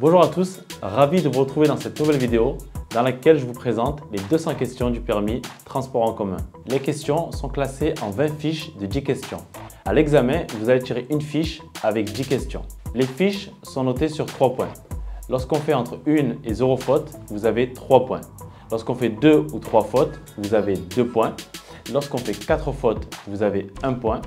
Bonjour à tous, ravi de vous retrouver dans cette nouvelle vidéo dans laquelle je vous présente les 200 questions du permis transport en commun. Les questions sont classées en 20 fiches de 10 questions. À l'examen, vous allez tirer une fiche avec 10 questions. Les fiches sont notées sur 3 points. Lorsqu'on fait entre 1 et 0 fautes, vous avez 3 points. Lorsqu'on fait 2 ou 3 fautes, vous avez 2 points. Lorsqu'on fait 4 fautes, vous avez 1 point.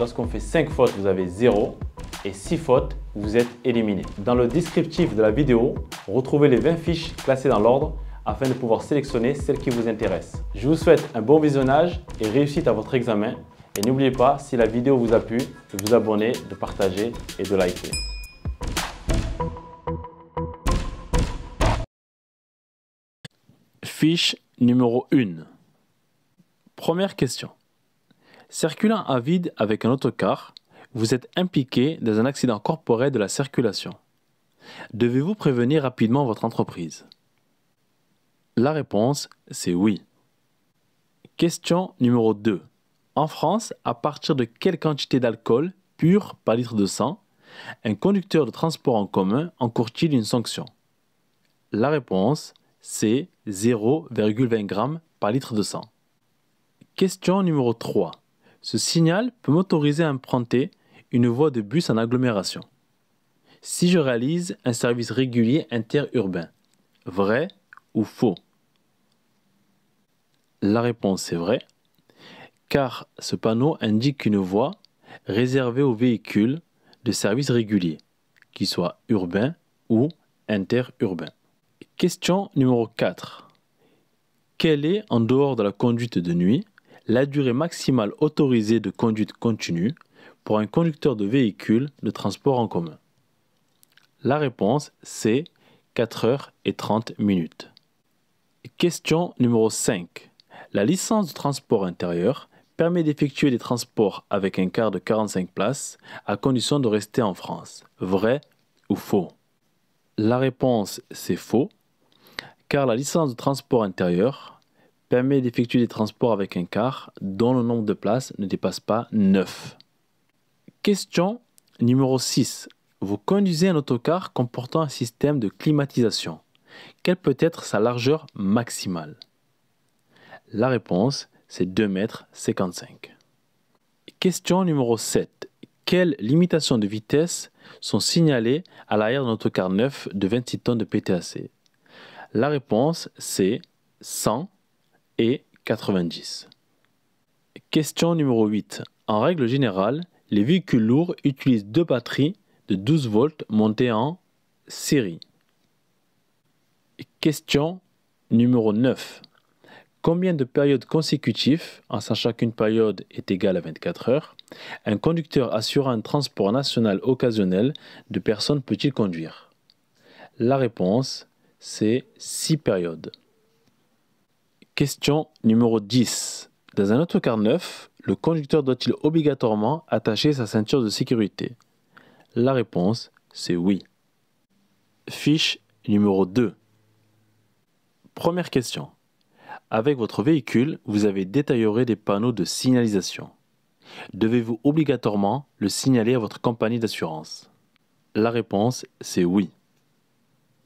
Lorsqu'on fait 5 fautes, vous avez 0 et si fautes, vous êtes éliminé. Dans le descriptif de la vidéo, retrouvez les 20 fiches classées dans l'ordre afin de pouvoir sélectionner celles qui vous intéressent. Je vous souhaite un bon visionnage et réussite à votre examen. Et n'oubliez pas, si la vidéo vous a plu, de vous abonner, de partager et de liker. Fiche numéro 1. Première question. Circulant à vide avec un autocar, vous êtes impliqué dans un accident corporel de la circulation. Devez-vous prévenir rapidement votre entreprise La réponse, c'est oui. Question numéro 2. En France, à partir de quelle quantité d'alcool pur par litre de sang un conducteur de transport en commun encourt-il une sanction La réponse, c'est 0,20 g par litre de sang. Question numéro 3. Ce signal peut m'autoriser à emprunter une voie de bus en agglomération. Si je réalise un service régulier interurbain, vrai ou faux La réponse est vraie, car ce panneau indique une voie réservée aux véhicules de service régulier, qu'ils soient urbains ou interurbains. Question numéro 4. Quelle est, en dehors de la conduite de nuit, la durée maximale autorisée de conduite continue pour un conducteur de véhicule de transport en commun La réponse, c'est 4 heures et 30 minutes. Question numéro 5. La licence de transport intérieur permet d'effectuer des transports avec un quart de 45 places à condition de rester en France. Vrai ou faux La réponse, c'est faux, car la licence de transport intérieur permet d'effectuer des transports avec un quart dont le nombre de places ne dépasse pas 9. Question numéro 6. Vous conduisez un autocar comportant un système de climatisation. Quelle peut être sa largeur maximale La réponse, c'est 2,55 m. Question numéro 7. Quelles limitations de vitesse sont signalées à l'arrière d'un autocar neuf de 26 tonnes de PTAC La réponse, c'est 100 et 90. Question numéro 8. En règle générale, les véhicules lourds utilisent deux batteries de 12 volts montées en série. Question numéro 9. Combien de périodes consécutives, en sachant qu'une période est égale à 24 heures, un conducteur assurant un transport national occasionnel de personnes peut-il conduire La réponse, c'est 6 périodes. Question numéro 10. Dans un autre car neuf, le conducteur doit-il obligatoirement attacher sa ceinture de sécurité La réponse, c'est oui. Fiche numéro 2. Première question. Avec votre véhicule, vous avez détérioré des panneaux de signalisation. Devez-vous obligatoirement le signaler à votre compagnie d'assurance La réponse, c'est oui.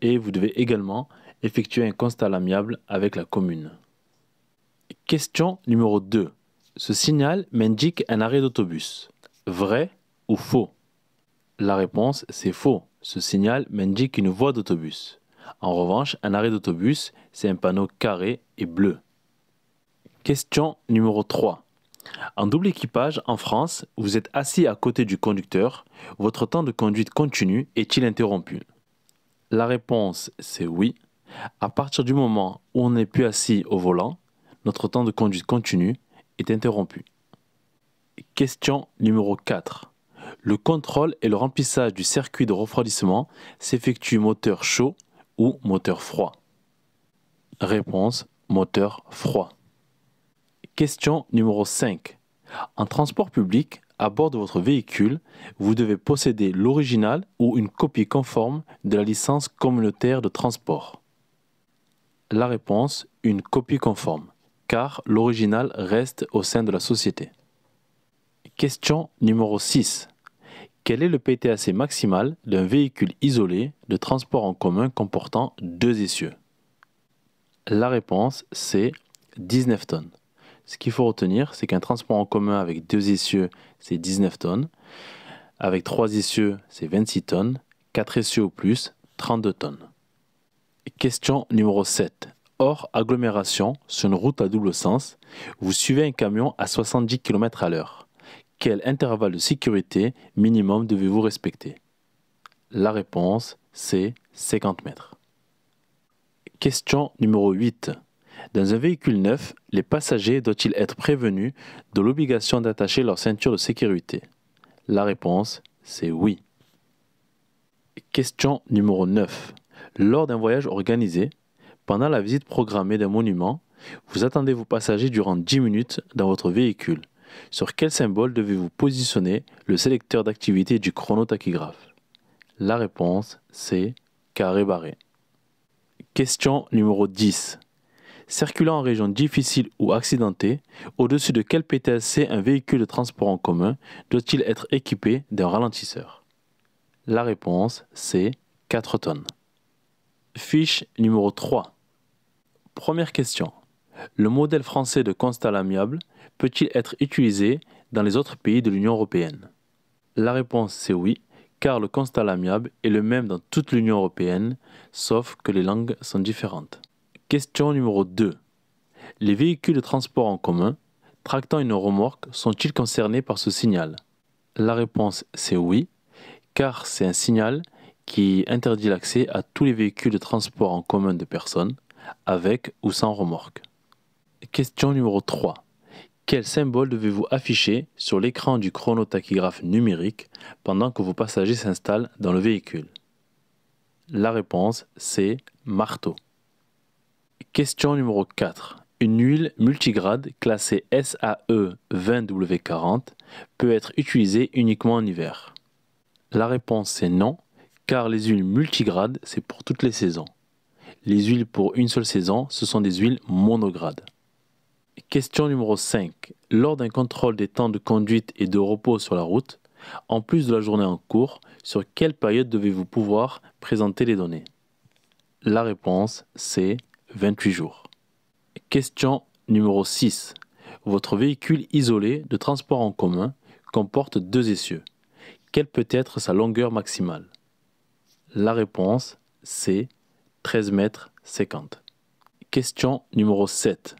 Et vous devez également effectuer un constat amiable avec la commune. Question numéro 2. Ce signal m'indique un arrêt d'autobus. Vrai ou faux La réponse, c'est faux. Ce signal m'indique une voie d'autobus. En revanche, un arrêt d'autobus, c'est un panneau carré et bleu. Question numéro 3. En double équipage, en France, vous êtes assis à côté du conducteur. Votre temps de conduite continue est-il interrompu La réponse, c'est oui. À partir du moment où on n'est plus assis au volant, notre temps de conduite continue est interrompu. Question numéro 4. Le contrôle et le remplissage du circuit de refroidissement s'effectue moteur chaud ou moteur froid Réponse moteur froid. Question numéro 5. En transport public, à bord de votre véhicule, vous devez posséder l'original ou une copie conforme de la licence communautaire de transport. La réponse, une copie conforme car l'original reste au sein de la société. Question numéro 6. Quel est le PTAC maximal d'un véhicule isolé de transport en commun comportant deux essieux La réponse, c'est 19 tonnes. Ce qu'il faut retenir, c'est qu'un transport en commun avec deux essieux, c'est 19 tonnes. Avec trois essieux, c'est 26 tonnes. Quatre essieux ou plus, 32 tonnes. Question numéro 7. Hors agglomération, sur une route à double sens, vous suivez un camion à 70 km à l'heure. Quel intervalle de sécurité minimum devez-vous respecter La réponse, c'est 50 mètres. Question numéro 8. Dans un véhicule neuf, les passagers doivent-ils être prévenus de l'obligation d'attacher leur ceinture de sécurité La réponse, c'est oui. Question numéro 9. Lors d'un voyage organisé, pendant la visite programmée d'un monument, vous attendez vos passagers durant 10 minutes dans votre véhicule. Sur quel symbole devez-vous positionner le sélecteur d'activité du chronotachygraphe La réponse, c'est carré barré. Question numéro 10. Circulant en région difficile ou accidentée, au-dessus de quel PTAC un véhicule de transport en commun doit-il être équipé d'un ralentisseur La réponse, c'est 4 tonnes. Fiche numéro 3. Première question. Le modèle français de constat amiable peut-il être utilisé dans les autres pays de l'Union européenne La réponse c'est oui, car le constat amiable est le même dans toute l'Union européenne, sauf que les langues sont différentes. Question numéro 2. Les véhicules de transport en commun tractant une remorque sont-ils concernés par ce signal La réponse c'est oui, car c'est un signal qui interdit l'accès à tous les véhicules de transport en commun de personnes, avec ou sans remorque. Question numéro 3. Quel symbole devez-vous afficher sur l'écran du chronotachygraphe numérique pendant que vos passagers s'installent dans le véhicule La réponse, c'est marteau. Question numéro 4. Une huile multigrade classée SAE 20W40 peut être utilisée uniquement en hiver La réponse, c'est non, car les huiles multigrades, c'est pour toutes les saisons les huiles pour une seule saison, ce sont des huiles monogrades. Question numéro 5. Lors d'un contrôle des temps de conduite et de repos sur la route, en plus de la journée en cours, sur quelle période devez-vous pouvoir présenter les données La réponse, c'est 28 jours. Question numéro 6. Votre véhicule isolé de transport en commun comporte deux essieux. Quelle peut être sa longueur maximale La réponse, c'est 13 mètres 50. Question numéro 7.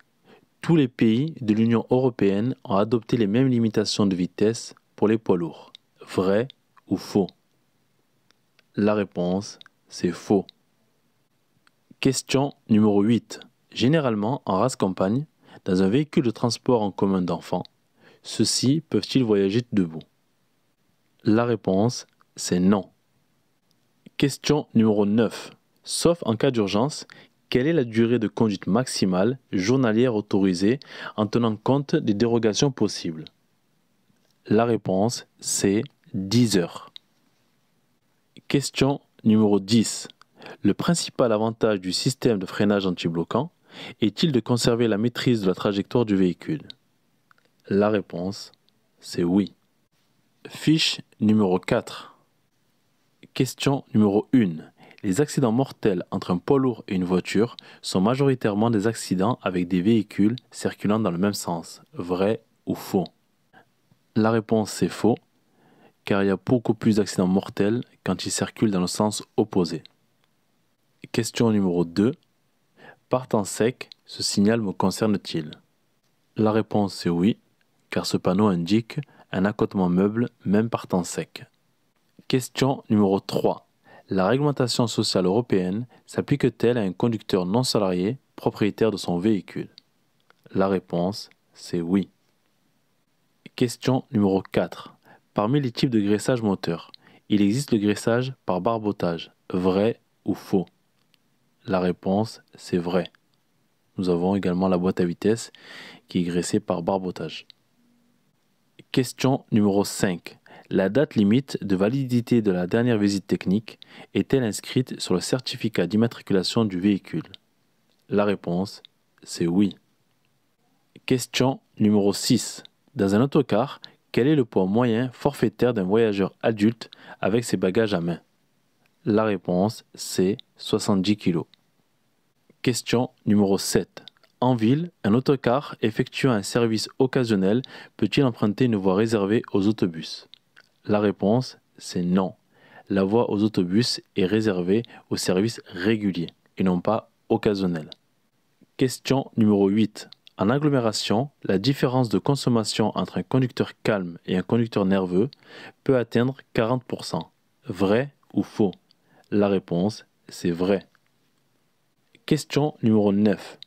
Tous les pays de l'Union européenne ont adopté les mêmes limitations de vitesse pour les poids lourds. Vrai ou faux La réponse, c'est faux. Question numéro 8. Généralement, en race campagne, dans un véhicule de transport en commun d'enfants, ceux-ci peuvent-ils voyager debout La réponse, c'est non. Question numéro 9. Sauf en cas d'urgence, quelle est la durée de conduite maximale journalière autorisée en tenant compte des dérogations possibles La réponse, c'est 10 heures. Question numéro 10. Le principal avantage du système de freinage antibloquant est-il de conserver la maîtrise de la trajectoire du véhicule La réponse, c'est oui. Fiche numéro 4. Question numéro 1. Les accidents mortels entre un poids lourd et une voiture sont majoritairement des accidents avec des véhicules circulant dans le même sens. Vrai ou faux La réponse est faux, car il y a beaucoup plus d'accidents mortels quand ils circulent dans le sens opposé. Question numéro 2. Partant sec, ce signal me concerne-t-il La réponse est oui, car ce panneau indique un accotement meuble même temps sec. Question numéro 3. La réglementation sociale européenne s'applique-t-elle à un conducteur non salarié propriétaire de son véhicule La réponse, c'est oui. Question numéro 4. Parmi les types de graissage moteur, il existe le graissage par barbotage, vrai ou faux La réponse, c'est vrai. Nous avons également la boîte à vitesse qui est graissée par barbotage. Question numéro 5. La date limite de validité de la dernière visite technique est-elle inscrite sur le certificat d'immatriculation du véhicule La réponse, c'est oui. Question numéro 6. Dans un autocar, quel est le poids moyen forfaitaire d'un voyageur adulte avec ses bagages à main La réponse, c'est 70 kg. Question numéro 7. En ville, un autocar effectuant un service occasionnel peut-il emprunter une voie réservée aux autobus la réponse, c'est non. La voie aux autobus est réservée aux services réguliers et non pas occasionnels. Question numéro 8. En agglomération, la différence de consommation entre un conducteur calme et un conducteur nerveux peut atteindre 40%. Vrai ou faux La réponse, c'est vrai. Question numéro 9.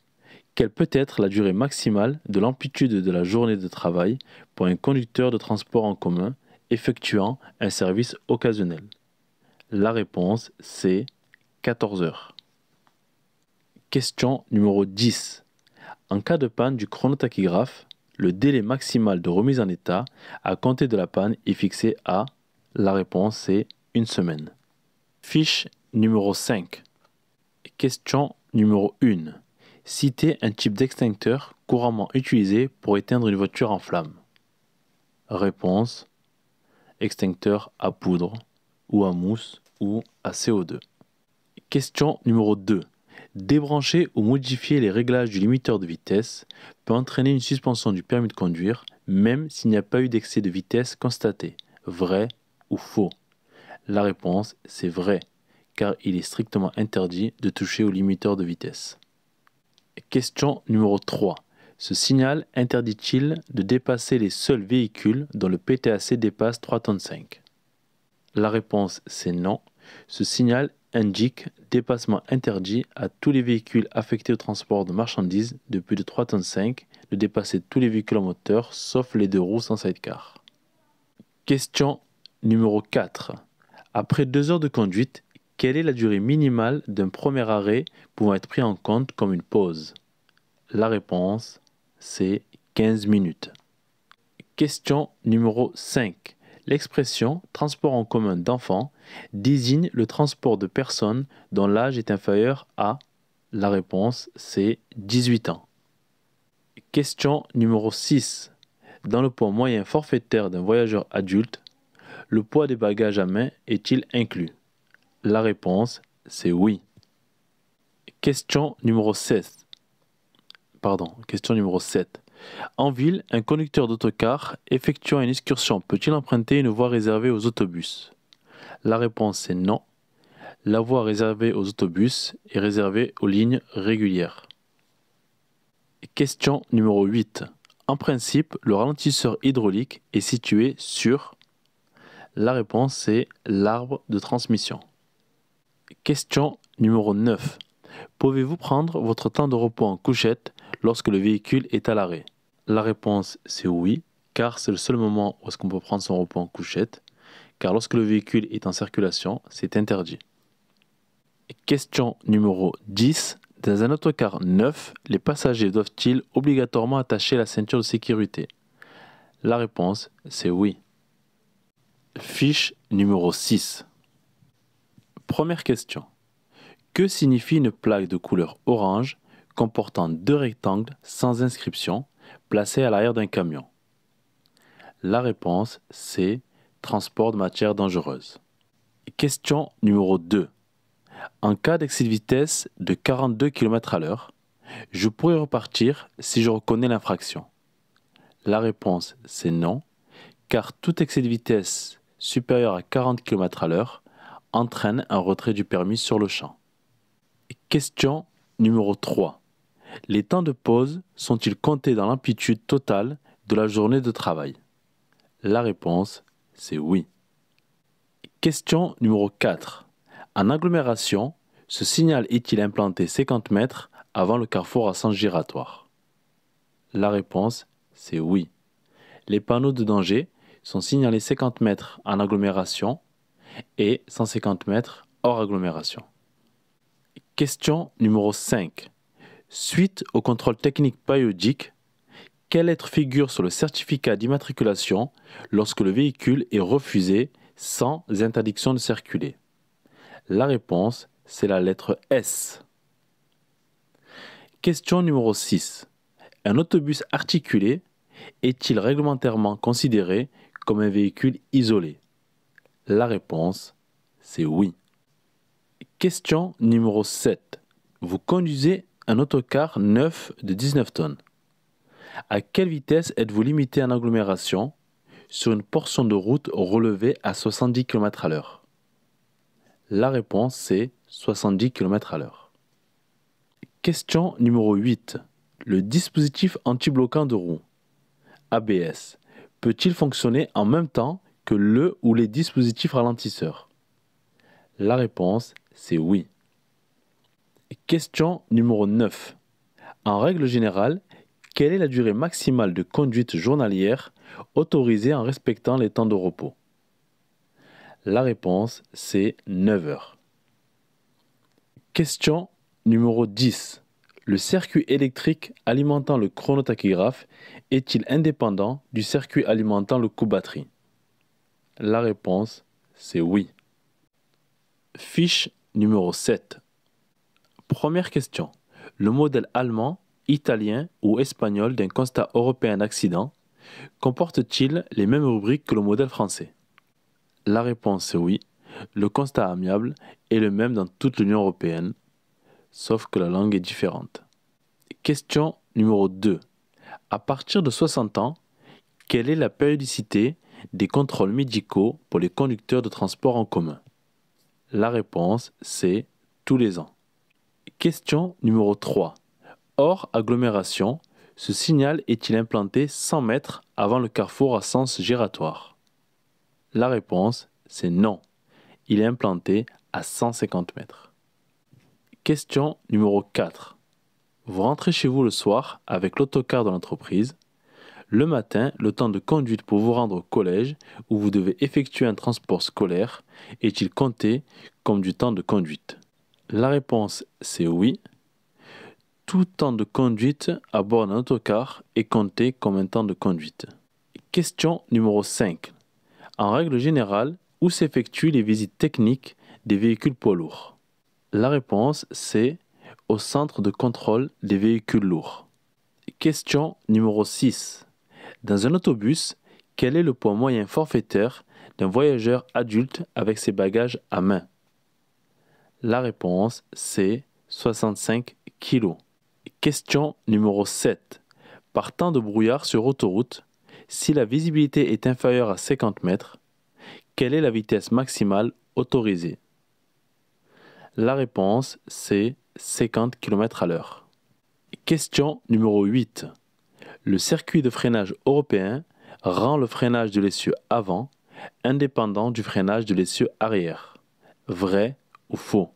Quelle peut être la durée maximale de l'amplitude de la journée de travail pour un conducteur de transport en commun effectuant un service occasionnel La réponse, c'est 14 heures. Question numéro 10. En cas de panne du chronotachygraphe, le délai maximal de remise en état à compter de la panne est fixé à La réponse, c'est une semaine. Fiche numéro 5. Question numéro 1. Citez un type d'extincteur couramment utilisé pour éteindre une voiture en flammes. Réponse extincteur à poudre ou à mousse ou à CO2. Question numéro 2. Débrancher ou modifier les réglages du limiteur de vitesse peut entraîner une suspension du permis de conduire même s'il n'y a pas eu d'excès de vitesse constaté. Vrai ou faux La réponse, c'est vrai, car il est strictement interdit de toucher au limiteur de vitesse. Question numéro 3. Ce signal interdit-il de dépasser les seuls véhicules dont le PTAC dépasse 3,5 La réponse c'est non. Ce signal indique dépassement interdit à tous les véhicules affectés au transport de marchandises de plus de 3 tonnes de dépasser tous les véhicules en moteur sauf les deux roues sans sidecar. Question numéro 4. Après deux heures de conduite, quelle est la durée minimale d'un premier arrêt pouvant être pris en compte comme une pause La réponse, c'est 15 minutes. Question numéro 5. L'expression transport en commun d'enfants désigne le transport de personnes dont l'âge est inférieur à La réponse, c'est 18 ans. Question numéro 6. Dans le poids moyen forfaitaire d'un voyageur adulte, le poids des bagages à main est-il inclus La réponse, c'est oui. Question numéro 16. Pardon, question numéro 7. En ville, un conducteur d'autocar effectuant une excursion peut-il emprunter une voie réservée aux autobus La réponse est non. La voie réservée aux autobus est réservée aux lignes régulières. Question numéro 8. En principe, le ralentisseur hydraulique est situé sur La réponse est l'arbre de transmission. Question numéro 9. Pouvez-vous prendre votre temps de repos en couchette lorsque le véhicule est à l'arrêt La réponse c'est oui, car c'est le seul moment où est-ce qu'on peut prendre son repos en couchette, car lorsque le véhicule est en circulation, c'est interdit. Question numéro 10. Dans un autocar neuf, les passagers doivent-ils obligatoirement attacher la ceinture de sécurité La réponse, c'est oui. Fiche numéro 6. Première question. Que signifie une plaque de couleur orange comportant deux rectangles sans inscription placés à l'arrière d'un camion La réponse c'est transport de matière dangereuse. Question numéro 2. En cas d'excès de vitesse de 42 km à l'heure, je pourrais repartir si je reconnais l'infraction La réponse c'est non, car tout excès de vitesse supérieur à 40 km à l'heure entraîne un retrait du permis sur le champ. Question numéro 3. Les temps de pause sont-ils comptés dans l'amplitude totale de la journée de travail La réponse, c'est oui. Question numéro 4. En agglomération, ce signal est-il implanté 50 mètres avant le carrefour à sens giratoire La réponse, c'est oui. Les panneaux de danger sont signalés 50 mètres en agglomération et 150 mètres hors agglomération. Question numéro 5. Suite au contrôle technique périodique, quelle lettre figure sur le certificat d'immatriculation lorsque le véhicule est refusé sans interdiction de circuler La réponse, c'est la lettre S. Question numéro 6. Un autobus articulé est-il réglementairement considéré comme un véhicule isolé La réponse, c'est oui. Question numéro 7. Vous conduisez un autocar neuf de 19 tonnes. À quelle vitesse êtes-vous limité en agglomération sur une portion de route relevée à 70 km à l'heure La réponse c'est 70 km à l'heure. Question numéro 8. Le dispositif anti-bloquant de roue, ABS, peut-il fonctionner en même temps que le ou les dispositifs ralentisseurs La réponse c'est oui. Question numéro 9. En règle générale, quelle est la durée maximale de conduite journalière autorisée en respectant les temps de repos La réponse, c'est 9 heures. Question numéro 10. Le circuit électrique alimentant le chronotachygraphe est-il indépendant du circuit alimentant le coup batterie La réponse, c'est oui. Fiche numéro 7. Première question. Le modèle allemand, italien ou espagnol d'un constat européen d'accident comporte-t-il les mêmes rubriques que le modèle français La réponse est oui. Le constat amiable est le même dans toute l'Union européenne, sauf que la langue est différente. Question numéro 2. À partir de 60 ans, quelle est la périodicité des contrôles médicaux pour les conducteurs de transport en commun La réponse, c'est tous les ans. Question numéro 3. Hors agglomération, ce signal est-il implanté 100 mètres avant le carrefour à sens giratoire La réponse, c'est non. Il est implanté à 150 mètres. Question numéro 4. Vous rentrez chez vous le soir avec l'autocar de l'entreprise. Le matin, le temps de conduite pour vous rendre au collège où vous devez effectuer un transport scolaire est-il compté comme du temps de conduite la réponse c'est oui. Tout temps de conduite à bord d'un autocar est compté comme un temps de conduite. Question numéro 5. En règle générale, où s'effectuent les visites techniques des véhicules poids lourds La réponse c'est au centre de contrôle des véhicules lourds. Question numéro 6. Dans un autobus, quel est le poids moyen forfaitaire d'un voyageur adulte avec ses bagages à main la réponse, c'est 65 kg. Question numéro 7. Partant de brouillard sur autoroute, si la visibilité est inférieure à 50 mètres, quelle est la vitesse maximale autorisée La réponse, c'est 50 km à l'heure. Question numéro 8. Le circuit de freinage européen rend le freinage de l'essieu avant indépendant du freinage de l'essieu arrière. Vrai faux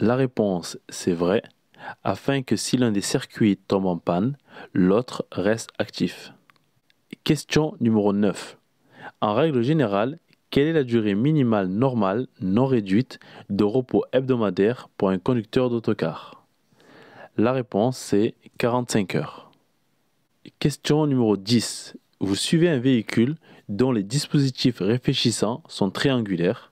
La réponse c'est vrai, afin que si l'un des circuits tombe en panne, l'autre reste actif. Question numéro 9. En règle générale, quelle est la durée minimale normale non réduite de repos hebdomadaire pour un conducteur d'autocar La réponse c'est 45 heures. Question numéro 10. Vous suivez un véhicule dont les dispositifs réfléchissants sont triangulaires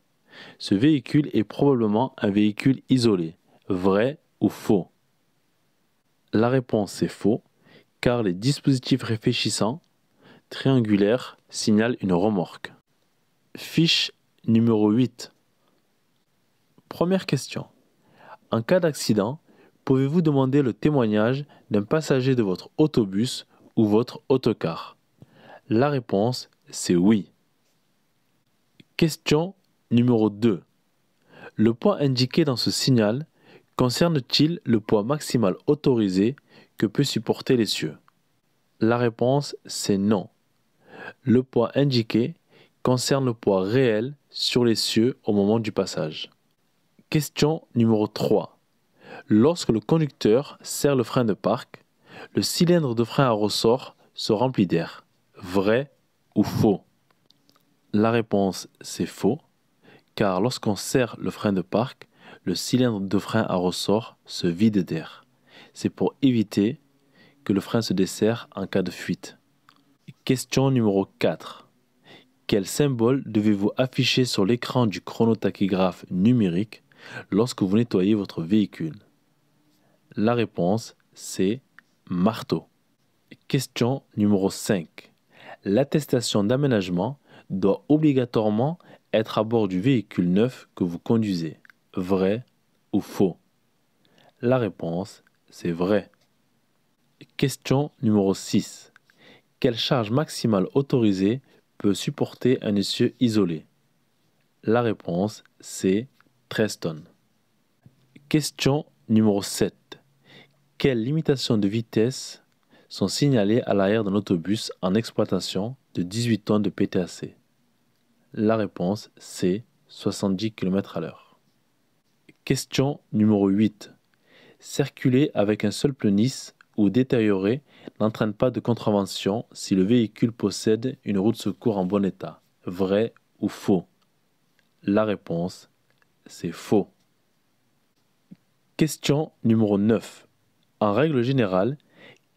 ce véhicule est probablement un véhicule isolé. Vrai ou faux La réponse est faux, car les dispositifs réfléchissants triangulaires signalent une remorque. Fiche numéro 8. Première question. En cas d'accident, pouvez-vous demander le témoignage d'un passager de votre autobus ou votre autocar La réponse, c'est oui. Question Numéro 2. Le poids indiqué dans ce signal concerne-t-il le poids maximal autorisé que peut supporter les cieux La réponse, c'est non. Le poids indiqué concerne le poids réel sur les cieux au moment du passage. Question numéro 3. Lorsque le conducteur serre le frein de parc, le cylindre de frein à ressort se remplit d'air. Vrai ou faux La réponse, c'est faux car lorsqu'on serre le frein de parc, le cylindre de frein à ressort se vide d'air. C'est pour éviter que le frein se desserre en cas de fuite. Question numéro 4. Quel symbole devez-vous afficher sur l'écran du chronotachygraphe numérique lorsque vous nettoyez votre véhicule La réponse, c'est marteau. Question numéro 5. L'attestation d'aménagement doit obligatoirement être à bord du véhicule neuf que vous conduisez Vrai ou faux La réponse, c'est vrai. Question numéro 6. Quelle charge maximale autorisée peut supporter un essieu isolé La réponse, c'est 13 tonnes. Question numéro 7. Quelles limitations de vitesse sont signalées à l'arrière d'un autobus en exploitation de 18 tonnes de PTAC la réponse, c'est 70 km à l'heure. Question numéro 8. Circuler avec un seul pneu ou détérioré n'entraîne pas de contravention si le véhicule possède une roue de secours en bon état. Vrai ou faux La réponse, c'est faux. Question numéro 9. En règle générale,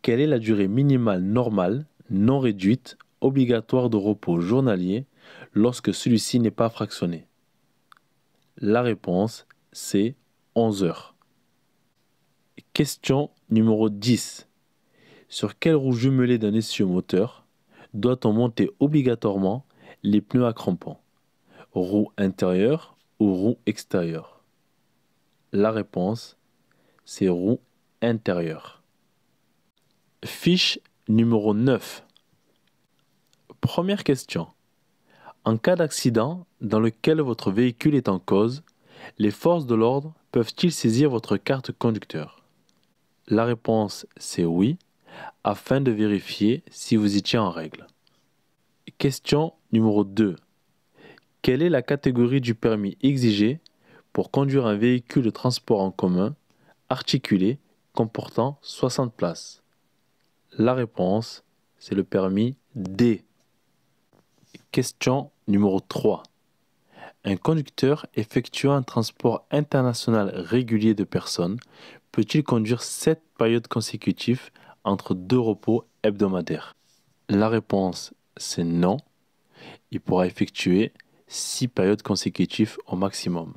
quelle est la durée minimale normale, non réduite, obligatoire de repos journalier lorsque celui-ci n'est pas fractionné La réponse, c'est 11 heures. Question numéro 10. Sur quelle roue jumelée d'un essieu moteur doit-on monter obligatoirement les pneus à crampons Roue intérieure ou roue extérieure La réponse, c'est roue intérieure. Fiche numéro 9. Première question. En cas d'accident dans lequel votre véhicule est en cause, les forces de l'ordre peuvent-ils saisir votre carte conducteur La réponse c'est oui, afin de vérifier si vous étiez en règle. Question numéro 2. Quelle est la catégorie du permis exigé pour conduire un véhicule de transport en commun articulé comportant 60 places La réponse, c'est le permis D. Question Numéro 3. Un conducteur effectuant un transport international régulier de personnes peut-il conduire 7 périodes consécutives entre deux repos hebdomadaires La réponse, c'est non. Il pourra effectuer 6 périodes consécutives au maximum.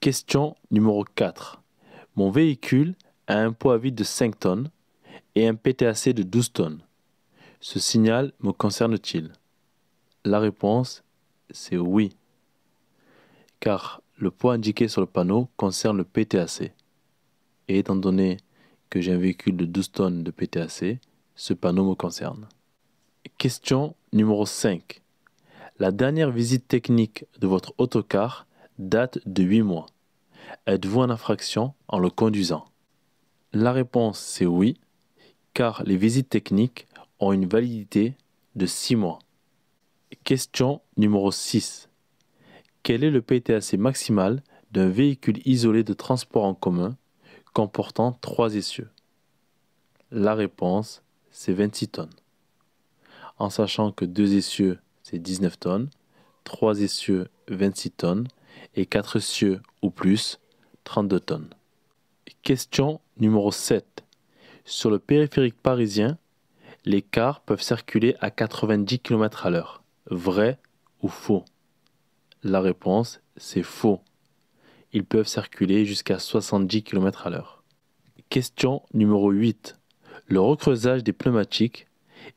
Question numéro 4. Mon véhicule a un poids vide de 5 tonnes et un PTAC de 12 tonnes. Ce signal me concerne-t-il la réponse, c'est oui, car le poids indiqué sur le panneau concerne le PTAC. Et étant donné que j'ai un véhicule de 12 tonnes de PTAC, ce panneau me concerne. Question numéro 5. La dernière visite technique de votre autocar date de 8 mois. Êtes-vous en infraction en le conduisant La réponse c'est oui, car les visites techniques ont une validité de 6 mois. Question numéro 6. Quel est le PTAC maximal d'un véhicule isolé de transport en commun comportant 3 essieux La réponse, c'est 26 tonnes. En sachant que 2 essieux, c'est 19 tonnes, 3 essieux, 26 tonnes, et 4 essieux ou plus, 32 tonnes. Question numéro 7. Sur le périphérique parisien, les cars peuvent circuler à 90 km à l'heure. Vrai ou faux La réponse, c'est faux. Ils peuvent circuler jusqu'à 70 km à l'heure. Question numéro 8. Le recreusage des pneumatiques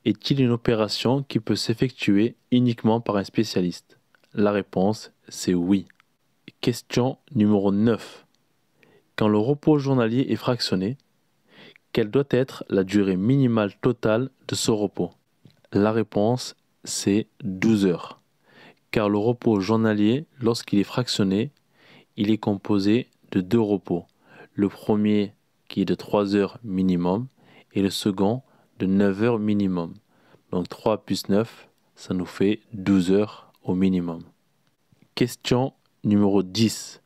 est-il une opération qui peut s'effectuer uniquement par un spécialiste La réponse, c'est oui. Question numéro 9. Quand le repos journalier est fractionné, quelle doit être la durée minimale totale de ce repos La réponse, c'est 12 heures, car le repos journalier, lorsqu'il est fractionné, il est composé de deux repos, le premier qui est de 3 heures minimum et le second de 9 heures minimum. Donc 3 plus 9, ça nous fait 12 heures au minimum. Question numéro 10.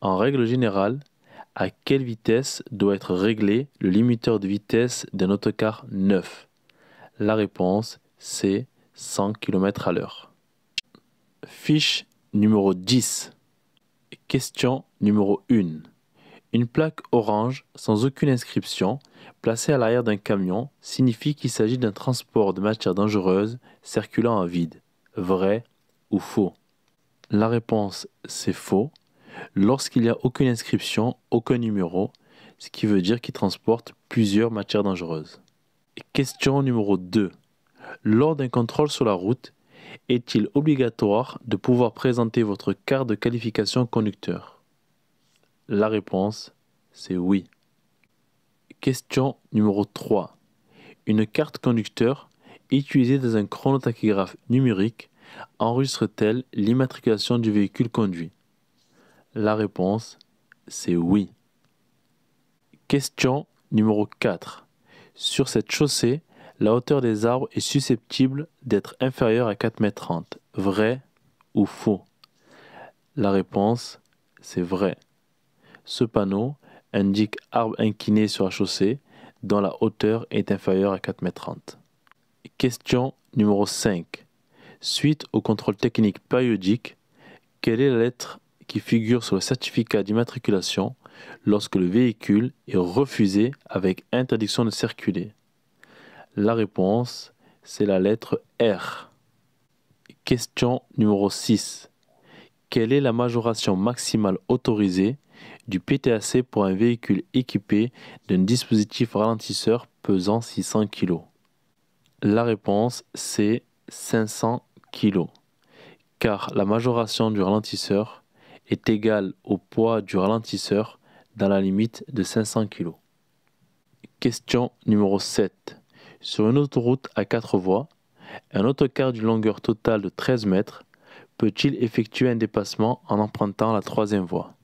En règle générale, à quelle vitesse doit être réglé le limiteur de vitesse d'un autocar neuf La réponse, c'est 100 km à l'heure. Fiche numéro 10. Question numéro 1. Une plaque orange sans aucune inscription placée à l'arrière d'un camion signifie qu'il s'agit d'un transport de matières dangereuses circulant en vide. Vrai ou faux La réponse c'est faux lorsqu'il n'y a aucune inscription, aucun numéro, ce qui veut dire qu'il transporte plusieurs matières dangereuses. Question numéro 2. Lors d'un contrôle sur la route, est-il obligatoire de pouvoir présenter votre carte de qualification conducteur La réponse, c'est oui. Question numéro 3. Une carte conducteur utilisée dans un chronotachygraphe numérique enregistre-t-elle l'immatriculation du véhicule conduit La réponse, c'est oui. Question numéro 4. Sur cette chaussée, la hauteur des arbres est susceptible d'être inférieure à 4,30 m. Vrai ou faux La réponse, c'est vrai. Ce panneau indique arbre incliné sur la chaussée dont la hauteur est inférieure à 4 mètres Question numéro 5. Suite au contrôle technique périodique, quelle est la lettre qui figure sur le certificat d'immatriculation lorsque le véhicule est refusé avec interdiction de circuler la réponse, c'est la lettre R. Question numéro 6. Quelle est la majoration maximale autorisée du PTAC pour un véhicule équipé d'un dispositif ralentisseur pesant 600 kg La réponse, c'est 500 kg, car la majoration du ralentisseur est égale au poids du ralentisseur dans la limite de 500 kg. Question numéro 7. Sur une autoroute à quatre voies, un autocar d'une longueur totale de 13 mètres peut-il effectuer un dépassement en empruntant la troisième voie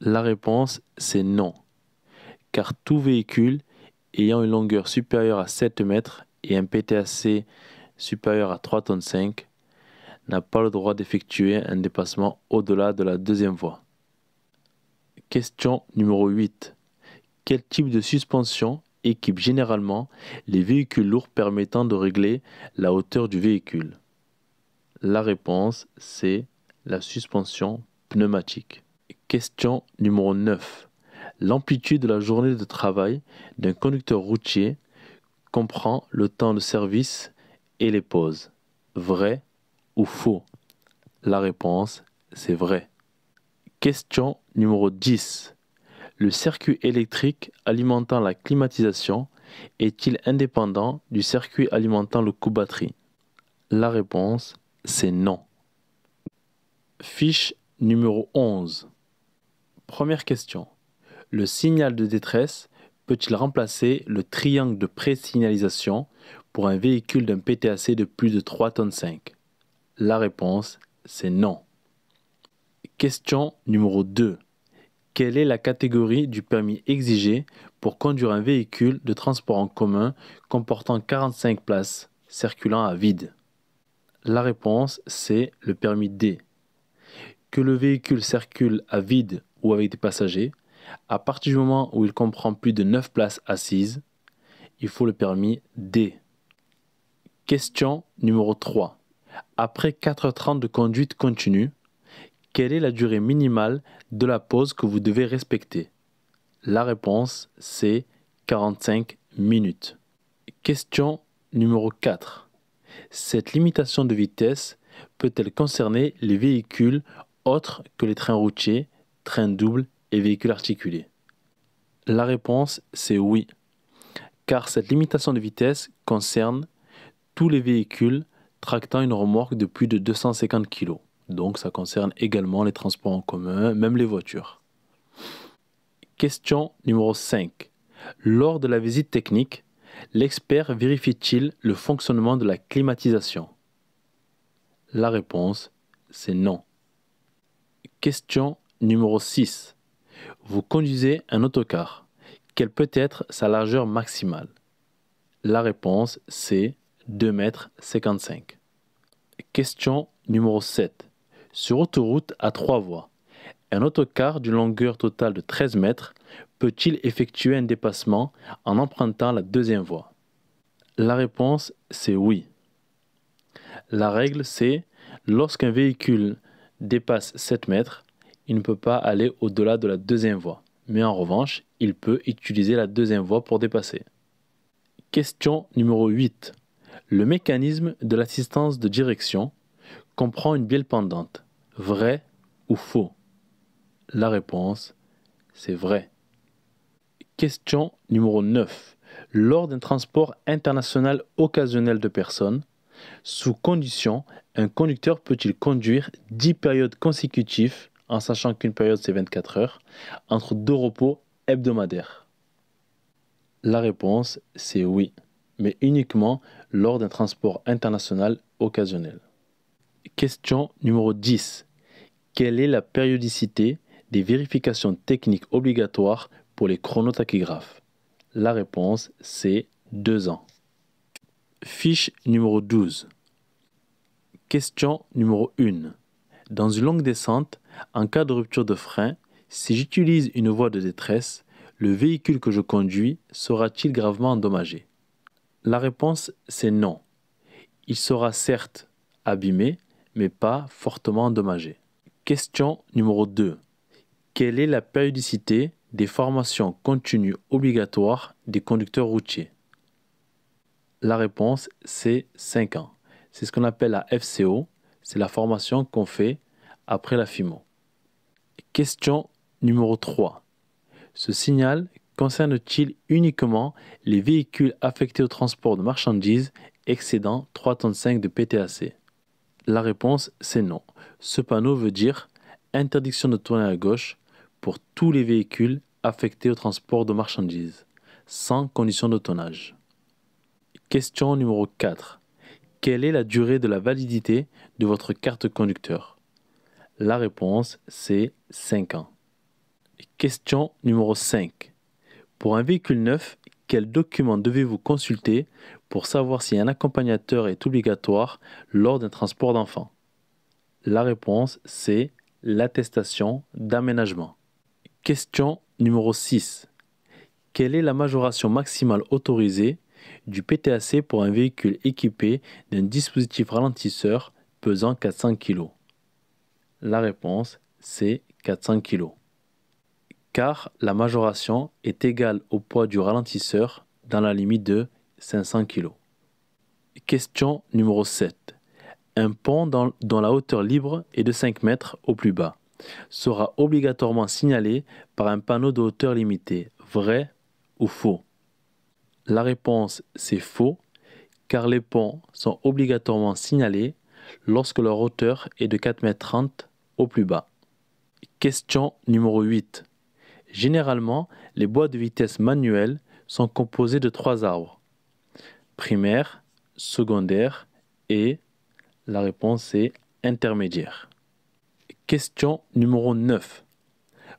La réponse, c'est non, car tout véhicule ayant une longueur supérieure à 7 mètres et un PTAC supérieur à 3,5 tonnes n'a pas le droit d'effectuer un dépassement au-delà de la deuxième voie. Question numéro 8. Quel type de suspension équipent généralement les véhicules lourds permettant de régler la hauteur du véhicule La réponse, c'est la suspension pneumatique. Question numéro 9. L'amplitude de la journée de travail d'un conducteur routier comprend le temps de service et les pauses. Vrai ou faux La réponse, c'est vrai. Question numéro 10. Le circuit électrique alimentant la climatisation est-il indépendant du circuit alimentant le coup batterie La réponse, c'est non. Fiche numéro 11. Première question. Le signal de détresse peut-il remplacer le triangle de présignalisation pour un véhicule d'un PTAC de plus de 3 tonnes La réponse, c'est non. Question numéro 2. Quelle est la catégorie du permis exigé pour conduire un véhicule de transport en commun comportant 45 places, circulant à vide La réponse, c'est le permis D. Que le véhicule circule à vide ou avec des passagers, à partir du moment où il comprend plus de 9 places assises, il faut le permis D. Question numéro 3. Après 4h30 de conduite continue, quelle est la durée minimale de la pause que vous devez respecter La réponse, c'est 45 minutes. Question numéro 4. Cette limitation de vitesse peut-elle concerner les véhicules autres que les trains routiers, trains doubles et véhicules articulés La réponse, c'est oui, car cette limitation de vitesse concerne tous les véhicules tractant une remorque de plus de 250 kg. Donc ça concerne également les transports en commun, même les voitures. Question numéro 5. Lors de la visite technique, l'expert vérifie-t-il le fonctionnement de la climatisation La réponse, c'est non. Question numéro 6. Vous conduisez un autocar. Quelle peut être sa largeur maximale La réponse, c'est 2,55 m. Question numéro 7. Sur autoroute à trois voies, un autocar d'une longueur totale de 13 mètres peut-il effectuer un dépassement en empruntant la deuxième voie La réponse, c'est oui. La règle, c'est lorsqu'un véhicule dépasse 7 mètres, il ne peut pas aller au-delà de la deuxième voie. Mais en revanche, il peut utiliser la deuxième voie pour dépasser. Question numéro 8. Le mécanisme de l'assistance de direction comprend une bielle pendante. Vrai ou faux La réponse, c'est vrai. Question numéro 9. Lors d'un transport international occasionnel de personnes, sous condition, un conducteur peut-il conduire 10 périodes consécutives, en sachant qu'une période c'est 24 heures, entre deux repos hebdomadaires La réponse, c'est oui, mais uniquement lors d'un transport international occasionnel. Question numéro 10. Quelle est la périodicité des vérifications techniques obligatoires pour les chronotachygraphes La réponse, c'est 2 ans. Fiche numéro 12. Question numéro 1. Dans une longue descente, en cas de rupture de frein, si j'utilise une voie de détresse, le véhicule que je conduis sera-t-il gravement endommagé La réponse, c'est non. Il sera certes abîmé, mais pas fortement endommagé. Question numéro 2. Quelle est la périodicité des formations continues obligatoires des conducteurs routiers La réponse, c'est 5 ans. C'est ce qu'on appelle la FCO. C'est la formation qu'on fait après la FIMO. Question numéro 3. Ce signal concerne-t-il uniquement les véhicules affectés au transport de marchandises excédant 3,5 de PTAC la réponse, c'est non. Ce panneau veut dire interdiction de tourner à gauche pour tous les véhicules affectés au transport de marchandises, sans condition de tonnage. Question numéro 4. Quelle est la durée de la validité de votre carte conducteur La réponse, c'est 5 ans. Question numéro 5. Pour un véhicule neuf, quels documents devez-vous consulter pour savoir si un accompagnateur est obligatoire lors d'un transport d'enfants La réponse, c'est l'attestation d'aménagement. Question numéro 6. Quelle est la majoration maximale autorisée du PTAC pour un véhicule équipé d'un dispositif ralentisseur pesant 400 kg La réponse, c'est 400 kg. Car la majoration est égale au poids du ralentisseur dans la limite de 500 kg. Question numéro 7. Un pont dont la hauteur libre est de 5 mètres au plus bas sera obligatoirement signalé par un panneau de hauteur limitée. Vrai ou faux La réponse c'est faux car les ponts sont obligatoirement signalés lorsque leur hauteur est de 4,30 m au plus bas. Question numéro 8. Généralement, les bois de vitesse manuelle sont composés de trois arbres primaire, secondaire et la réponse est intermédiaire. Question numéro 9.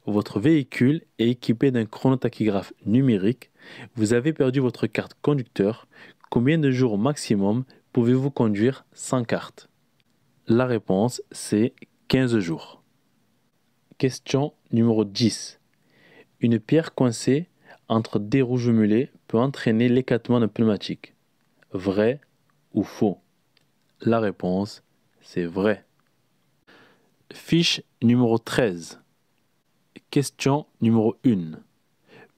Votre véhicule est équipé d'un chronotachygraphe numérique. Vous avez perdu votre carte conducteur. Combien de jours au maximum pouvez-vous conduire sans carte La réponse, c'est 15 jours. Question numéro 10. Une pierre coincée entre des roues jumelées peut entraîner l'éclatement d'un pneumatique. Vrai ou faux La réponse, c'est vrai. Fiche numéro 13. Question numéro 1.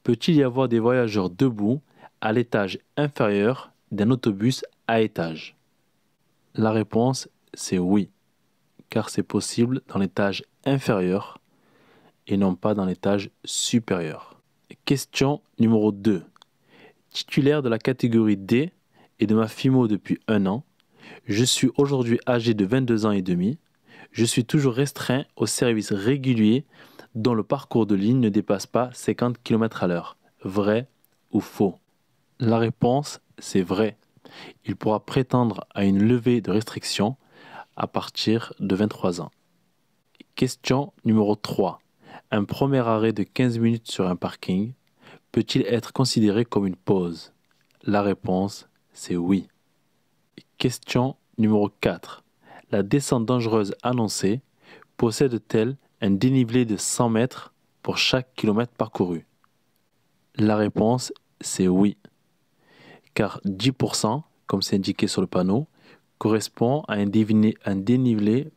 Peut-il y avoir des voyageurs debout à l'étage inférieur d'un autobus à étage La réponse, c'est oui, car c'est possible dans l'étage inférieur et non pas dans l'étage supérieur. Question numéro 2. Titulaire de la catégorie D et de ma FIMO depuis un an. Je suis aujourd'hui âgé de 22 ans et demi. Je suis toujours restreint au service régulier dont le parcours de ligne ne dépasse pas 50 km à l'heure. Vrai ou faux La réponse, c'est vrai. Il pourra prétendre à une levée de restriction à partir de 23 ans. Question numéro 3. Un premier arrêt de 15 minutes sur un parking peut-il être considéré comme une pause La réponse, c'est oui. Question numéro 4. La descente dangereuse annoncée possède-t-elle un dénivelé de 100 mètres pour chaque kilomètre parcouru La réponse, c'est oui. Car 10%, comme c'est indiqué sur le panneau, correspond à un, dénivelé,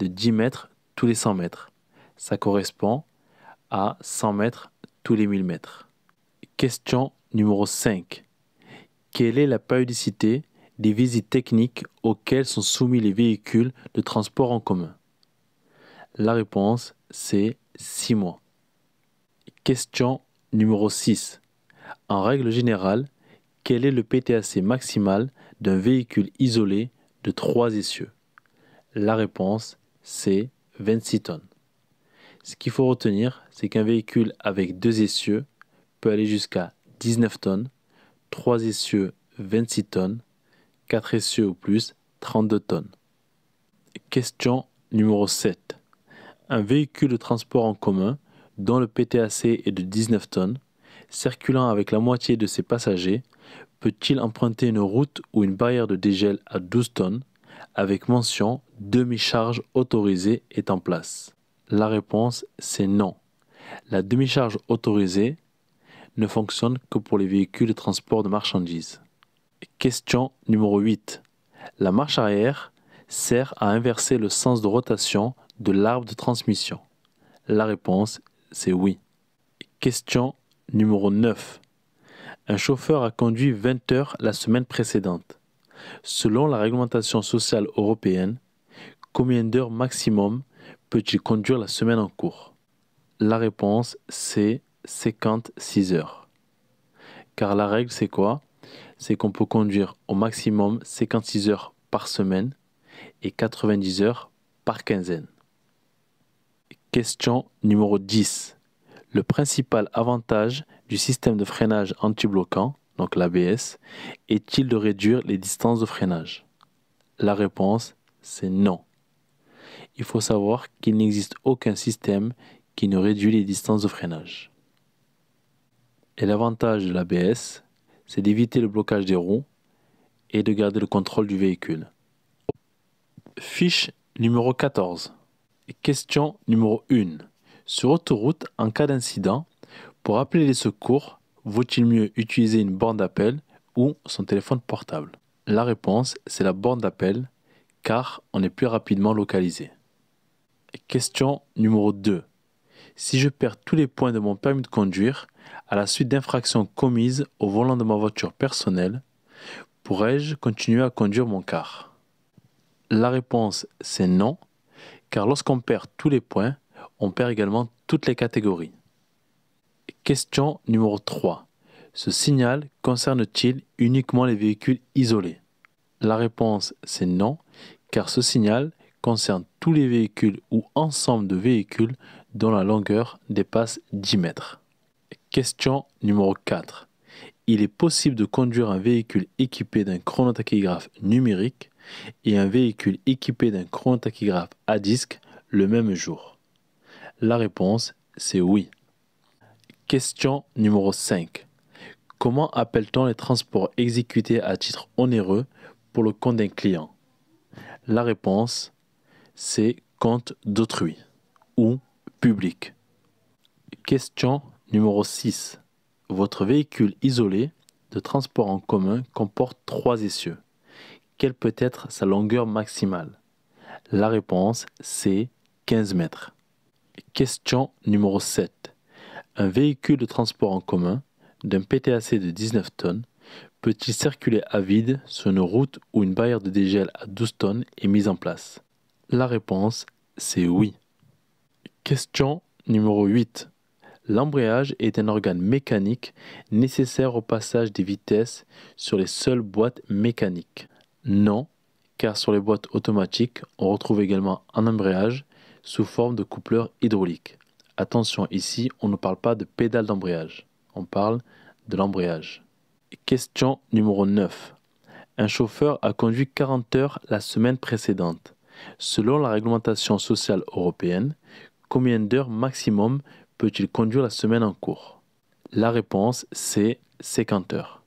de 10 mètres tous les 100 mètres. Ça correspond à 100 mètres tous les 1000 mètres. Question numéro 5. Quelle est la périodicité des visites techniques auxquelles sont soumis les véhicules de transport en commun La réponse, c'est 6 mois. Question numéro 6. En règle générale, quel est le PTAC maximal d'un véhicule isolé de 3 essieux La réponse, c'est 26 tonnes. Ce qu'il faut retenir, c'est qu'un véhicule avec 2 essieux peut aller jusqu'à 19 tonnes, 3 essieux 26 tonnes, 4 essieux ou plus 32 tonnes. Question numéro 7. Un véhicule de transport en commun dont le PTAC est de 19 tonnes, circulant avec la moitié de ses passagers, peut-il emprunter une route ou une barrière de dégel à 12 tonnes avec mention demi-charge autorisée est en place La réponse c'est non. La demi-charge autorisée ne fonctionne que pour les véhicules de transport de marchandises. Question numéro 8. La marche arrière sert à inverser le sens de rotation de l'arbre de transmission La réponse, c'est oui. Question numéro 9. Un chauffeur a conduit 20 heures la semaine précédente. Selon la réglementation sociale européenne, combien d'heures maximum peut-il conduire la semaine en cours La réponse, c'est 56 heures. Car la règle, c'est quoi C'est qu'on peut conduire au maximum 56 heures par semaine et 90 heures par quinzaine. Question numéro 10. Le principal avantage du système de freinage antibloquant, donc l'ABS, est-il de réduire les distances de freinage La réponse, c'est non. Il faut savoir qu'il n'existe aucun système qui ne réduit les distances de freinage. Et l'avantage de l'ABS, c'est d'éviter le blocage des roues et de garder le contrôle du véhicule. Fiche numéro 14. Question numéro 1. Sur autoroute, en cas d'incident, pour appeler les secours, vaut-il mieux utiliser une bande d'appel ou son téléphone portable La réponse, c'est la bande d'appel, car on est plus rapidement localisé. Question numéro 2 si je perds tous les points de mon permis de conduire à la suite d'infractions commises au volant de ma voiture personnelle, pourrais-je continuer à conduire mon car La réponse c'est non, car lorsqu'on perd tous les points, on perd également toutes les catégories. Question numéro 3. Ce signal concerne-t-il uniquement les véhicules isolés La réponse c'est non, car ce signal concerne tous les véhicules ou ensemble de véhicules dont la longueur dépasse 10 mètres. Question numéro 4. Il est possible de conduire un véhicule équipé d'un chronotachygraphe numérique et un véhicule équipé d'un chronotachygraphe à disque le même jour La réponse, c'est oui. Question numéro 5. Comment appelle-t-on les transports exécutés à titre onéreux pour le compte d'un client La réponse, c'est compte d'autrui ou public. Question numéro 6. Votre véhicule isolé de transport en commun comporte trois essieux. Quelle peut être sa longueur maximale La réponse, c'est 15 mètres. Question numéro 7. Un véhicule de transport en commun d'un PTAC de 19 tonnes peut-il circuler à vide sur une route où une barrière de dégel à 12 tonnes est mise en place La réponse, c'est oui. Question numéro 8. L'embrayage est un organe mécanique nécessaire au passage des vitesses sur les seules boîtes mécaniques. Non, car sur les boîtes automatiques, on retrouve également un embrayage sous forme de coupleur hydraulique. Attention, ici, on ne parle pas de pédale d'embrayage, on parle de l'embrayage. Question numéro 9. Un chauffeur a conduit 40 heures la semaine précédente. Selon la réglementation sociale européenne, combien d'heures maximum peut-il conduire la semaine en cours La réponse, c'est 50 heures.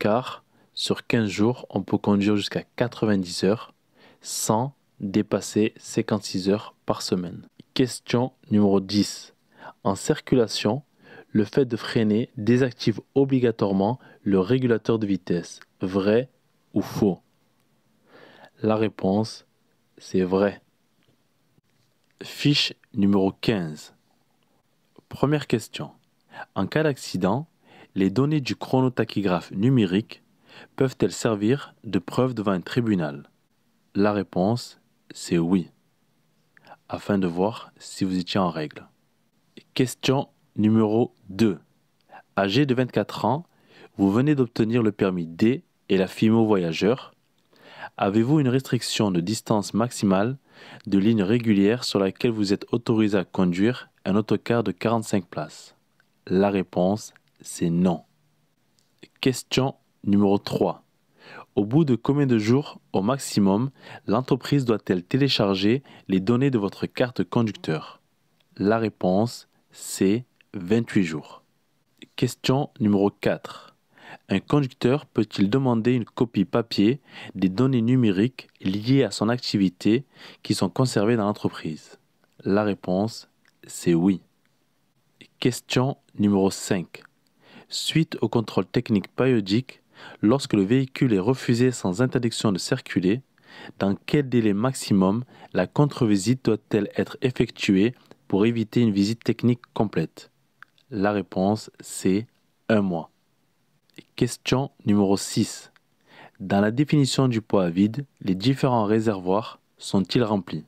Car sur 15 jours, on peut conduire jusqu'à 90 heures sans dépasser 56 heures par semaine. Question numéro 10. En circulation, le fait de freiner désactive obligatoirement le régulateur de vitesse. Vrai ou faux La réponse, c'est vrai. Fiche numéro 15. Première question. En cas d'accident, les données du chronotachygraphe numérique peuvent-elles servir de preuve devant un tribunal La réponse, c'est oui, afin de voir si vous étiez en règle. Question numéro 2. Âgé de 24 ans, vous venez d'obtenir le permis D et la FIMO voyageur. Avez-vous une restriction de distance maximale de ligne régulière sur laquelle vous êtes autorisé à conduire un autocar de 45 places La réponse, c'est non. Question numéro 3. Au bout de combien de jours au maximum l'entreprise doit-elle télécharger les données de votre carte conducteur La réponse, c'est 28 jours. Question numéro 4 un conducteur peut-il demander une copie papier des données numériques liées à son activité qui sont conservées dans l'entreprise La réponse, c'est oui. Question numéro 5. Suite au contrôle technique périodique, lorsque le véhicule est refusé sans interdiction de circuler, dans quel délai maximum la contre-visite doit-elle être effectuée pour éviter une visite technique complète La réponse, c'est un mois. Question numéro 6. Dans la définition du poids à vide, les différents réservoirs sont-ils remplis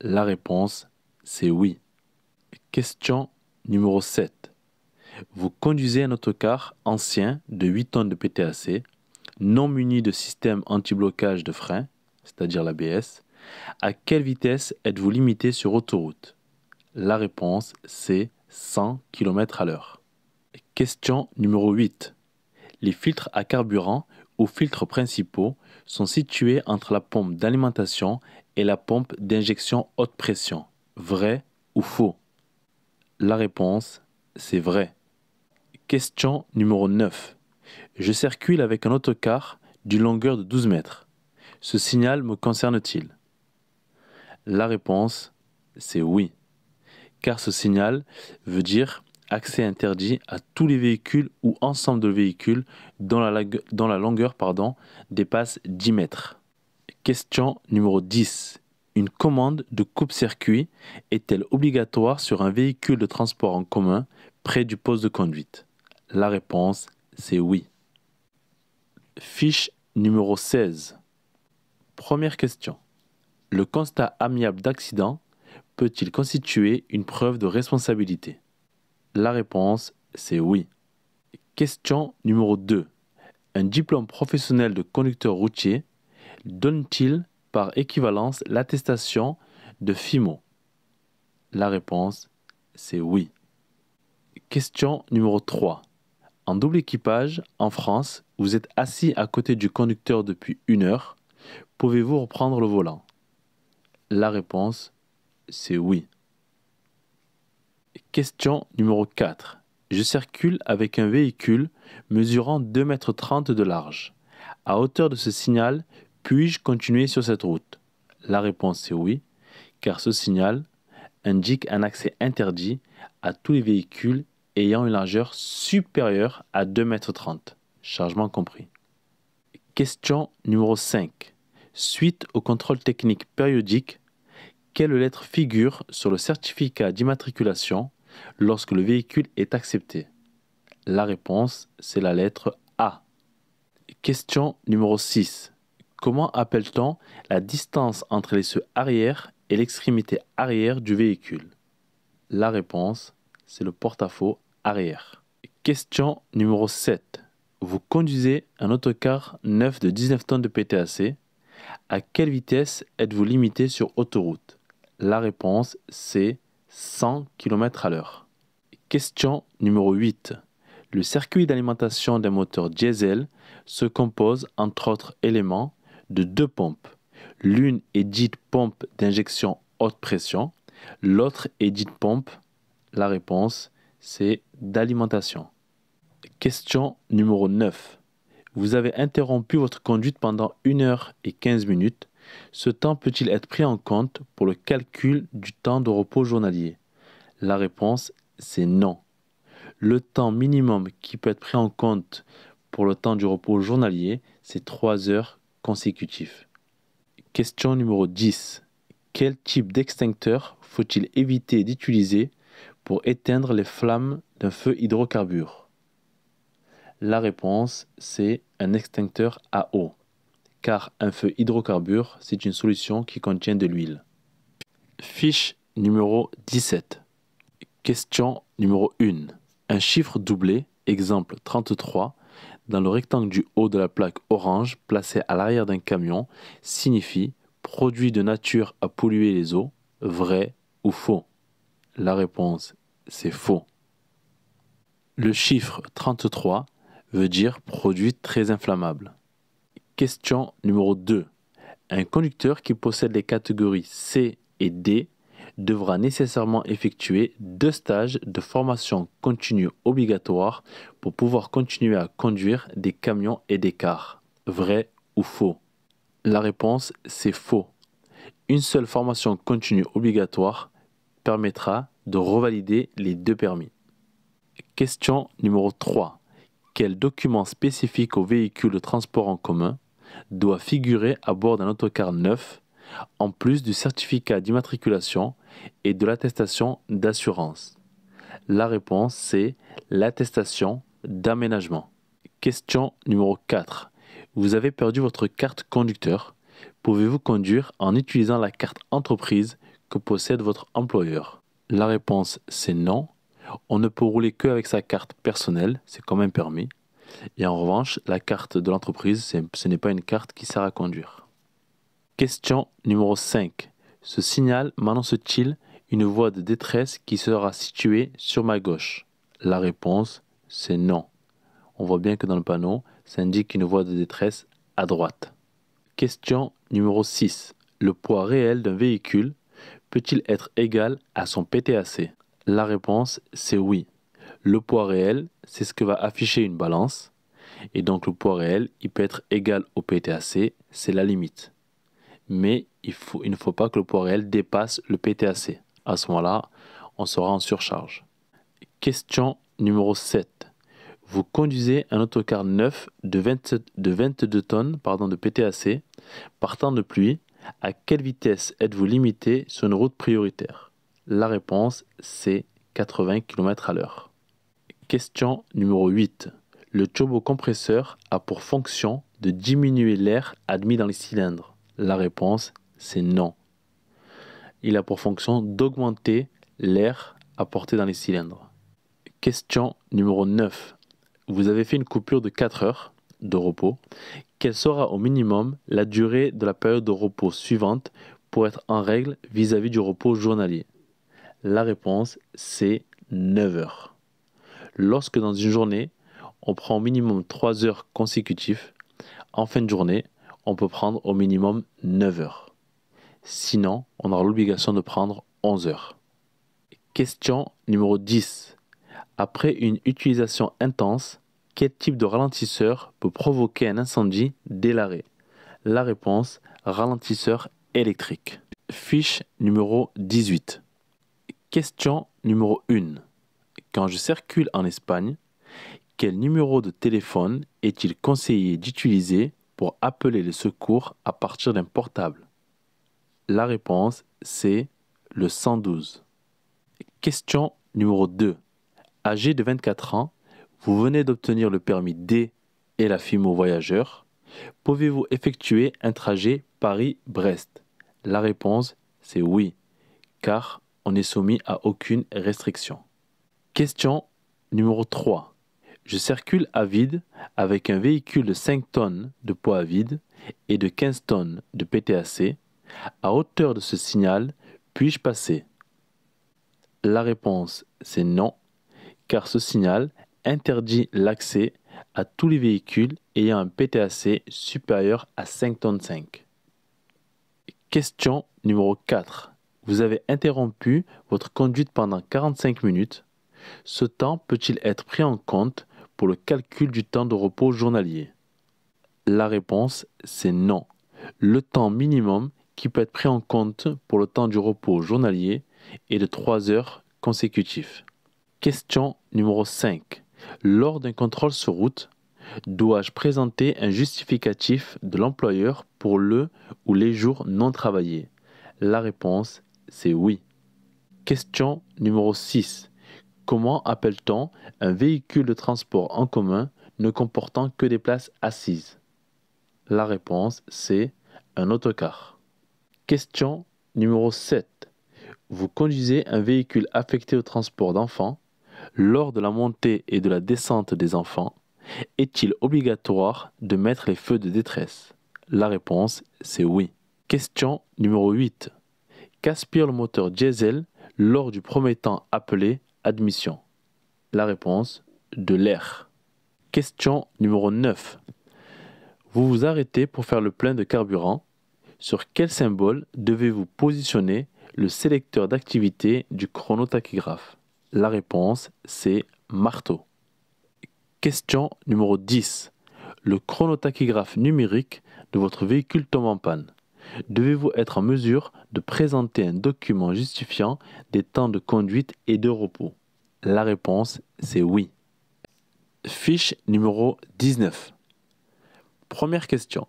La réponse, c'est oui. Question numéro 7. Vous conduisez un autocar ancien de 8 tonnes de PTAC, non muni de système anti-blocage de frein, c'est-à-dire l'ABS. À quelle vitesse êtes-vous limité sur autoroute La réponse, c'est 100 km à l'heure. Question numéro 8. Les filtres à carburant ou filtres principaux sont situés entre la pompe d'alimentation et la pompe d'injection haute pression. Vrai ou faux La réponse, c'est vrai. Question numéro 9. Je circule avec un autocar d'une longueur de 12 mètres. Ce signal me concerne-t-il La réponse, c'est oui. Car ce signal veut dire accès interdit à tous les véhicules ou ensemble de véhicules dont la, longueur dépasse 10 mètres. Question numéro 10. Une commande de coupe-circuit est-elle obligatoire sur un véhicule de transport en commun près du poste de conduite La réponse, c'est oui. Fiche numéro 16. Première question. Le constat amiable d'accident peut-il constituer une preuve de responsabilité la réponse, c'est oui. Question numéro 2. Un diplôme professionnel de conducteur routier donne-t-il par équivalence l'attestation de FIMO La réponse, c'est oui. Question numéro 3. En double équipage, en France, vous êtes assis à côté du conducteur depuis une heure. Pouvez-vous reprendre le volant La réponse, c'est oui. Question numéro 4. Je circule avec un véhicule mesurant 2,30 m de large. À hauteur de ce signal, puis-je continuer sur cette route La réponse est oui, car ce signal indique un accès interdit à tous les véhicules ayant une largeur supérieure à 2,30 m, chargement compris. Question numéro 5. Suite au contrôle technique périodique, quelle lettre figure sur le certificat d'immatriculation lorsque le véhicule est accepté La réponse, c'est la lettre A. Question numéro 6. Comment appelle-t-on la distance entre les l'essieu arrière et l'extrémité arrière du véhicule La réponse, c'est le porte-à-faux arrière. Question numéro 7. Vous conduisez un autocar neuf de 19 tonnes de PTAC. À quelle vitesse êtes-vous limité sur autoroute La réponse, c'est 100 km à l'heure. Question numéro 8. Le circuit d'alimentation d'un moteur diesel se compose, entre autres éléments, de deux pompes. L'une est dite pompe d'injection haute pression, l'autre est dite pompe. La réponse, c'est d'alimentation. Question numéro 9. Vous avez interrompu votre conduite pendant 1 heure et 15 minutes ce temps peut-il être pris en compte pour le calcul du temps de repos journalier La réponse, c'est non. Le temps minimum qui peut être pris en compte pour le temps du repos journalier, c'est 3 heures consécutives. Question numéro 10. Quel type d'extincteur faut-il éviter d'utiliser pour éteindre les flammes d'un feu hydrocarbure La réponse, c'est un extincteur à eau car un feu hydrocarbure, c'est une solution qui contient de l'huile. Fiche numéro 17. Question numéro 1. Un chiffre doublé, exemple 33, dans le rectangle du haut de la plaque orange placée à l'arrière d'un camion signifie produit de nature à polluer les eaux, vrai ou faux La réponse, c'est faux. Le chiffre 33 veut dire produit très inflammable. Question numéro 2. Un conducteur qui possède les catégories C et D devra nécessairement effectuer deux stages de formation continue obligatoire pour pouvoir continuer à conduire des camions et des cars. Vrai ou faux La réponse, c'est faux. Une seule formation continue obligatoire permettra de revalider les deux permis. Question numéro 3. Quel document spécifique aux véhicules de transport en commun doit figurer à bord d'un autocar neuf, en plus du certificat d'immatriculation et de l'attestation d'assurance La réponse, c'est l'attestation d'aménagement. Question numéro 4. Vous avez perdu votre carte conducteur. Pouvez-vous conduire en utilisant la carte entreprise que possède votre employeur La réponse, c'est non. On ne peut rouler qu'avec sa carte personnelle, c'est quand même permis. Et en revanche, la carte de l'entreprise, ce n'est pas une carte qui sert à conduire. Question numéro 5. Ce signal m'annonce-t-il une voie de détresse qui sera située sur ma gauche La réponse, c'est non. On voit bien que dans le panneau, ça indique une voie de détresse à droite. Question numéro 6. Le poids réel d'un véhicule peut-il être égal à son PTAC La réponse, c'est oui. Le poids réel, c'est ce que va afficher une balance. Et donc le poids réel, il peut être égal au PTAC, c'est la limite. Mais il, faut, il ne faut pas que le poids réel dépasse le PTAC. À ce moment-là, on sera en surcharge. Question numéro 7. Vous conduisez un autocar neuf de, 27, de 22 tonnes pardon, de PTAC partant de pluie. À quelle vitesse êtes-vous limité sur une route prioritaire La réponse, c'est 80 km à l'heure. Question numéro 8. Le turbocompresseur a pour fonction de diminuer l'air admis dans les cylindres La réponse, c'est non. Il a pour fonction d'augmenter l'air apporté dans les cylindres. Question numéro 9. Vous avez fait une coupure de 4 heures de repos. Quelle sera au minimum la durée de la période de repos suivante pour être en règle vis-à-vis -vis du repos journalier La réponse, c'est 9 heures lorsque dans une journée, on prend au minimum 3 heures consécutives, en fin de journée, on peut prendre au minimum 9 heures. Sinon, on aura l'obligation de prendre 11 heures. Question numéro 10. Après une utilisation intense, quel type de ralentisseur peut provoquer un incendie dès l'arrêt La réponse, ralentisseur électrique. Fiche numéro 18. Question numéro 1 quand je circule en Espagne, quel numéro de téléphone est-il conseillé d'utiliser pour appeler le secours à partir d'un portable La réponse, c'est le 112. Question numéro 2. Âgé de 24 ans, vous venez d'obtenir le permis D et la FIMO voyageur. Pouvez-vous effectuer un trajet Paris-Brest La réponse, c'est oui, car on n'est soumis à aucune restriction. Question numéro 3. Je circule à vide avec un véhicule de 5 tonnes de poids à vide et de 15 tonnes de PTAC. À hauteur de ce signal, puis-je passer La réponse, c'est non, car ce signal interdit l'accès à tous les véhicules ayant un PTAC supérieur à 5 tonnes 5. Question numéro 4. Vous avez interrompu votre conduite pendant 45 minutes ce temps peut-il être pris en compte pour le calcul du temps de repos journalier La réponse, c'est non. Le temps minimum qui peut être pris en compte pour le temps du repos journalier est de 3 heures consécutives. Question numéro 5. Lors d'un contrôle sur route, dois-je présenter un justificatif de l'employeur pour le ou les jours non travaillés La réponse, c'est oui. Question numéro 6. Comment appelle-t-on un véhicule de transport en commun ne comportant que des places assises La réponse, c'est un autocar. Question numéro 7. Vous conduisez un véhicule affecté au transport d'enfants. Lors de la montée et de la descente des enfants, est-il obligatoire de mettre les feux de détresse La réponse, c'est oui. Question numéro 8. Qu'aspire le moteur diesel lors du premier temps appelé admission La réponse, de l'air. Question numéro 9. Vous vous arrêtez pour faire le plein de carburant. Sur quel symbole devez-vous positionner le sélecteur d'activité du chronotachygraphe La réponse, c'est marteau. Question numéro 10. Le chronotachygraphe numérique de votre véhicule tombe en panne devez-vous être en mesure de présenter un document justifiant des temps de conduite et de repos La réponse, c'est oui. Fiche numéro 19. Première question.